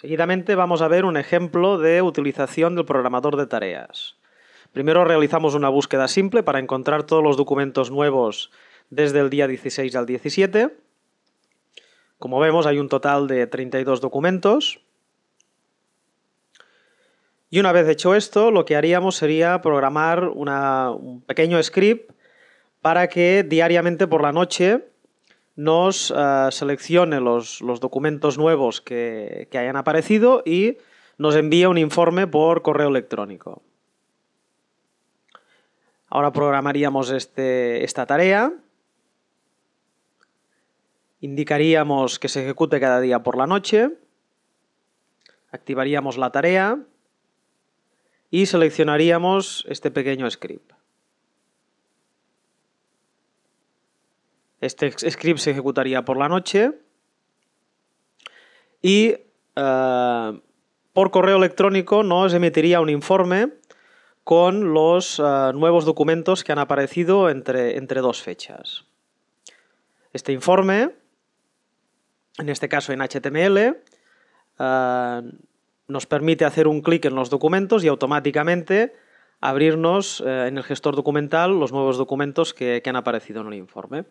Seguidamente vamos a ver un ejemplo de utilización del programador de tareas. Primero realizamos una búsqueda simple para encontrar todos los documentos nuevos desde el día 16 al 17. Como vemos hay un total de 32 documentos. Y una vez hecho esto, lo que haríamos sería programar un pequeño script para que diariamente por la noche nos eh, seleccione los, documentos nuevos que, que hayan aparecido y nos envía un informe por correo electrónico. Ahora programaríamos este, esta tarea. Indicaríamos que se ejecute cada día por la noche. Activaríamos la tarea y seleccionaríamos este pequeño script. Este script se ejecutaría por la noche y eh, por correo electrónico nos emitiría un informe con los eh, nuevos documentos que han aparecido entre, dos fechas. Este informe, en este caso en HTML, eh, nos permite hacer un clic en los documentos y automáticamente abrirnos en el gestor documental los nuevos documentos que han aparecido en el informe.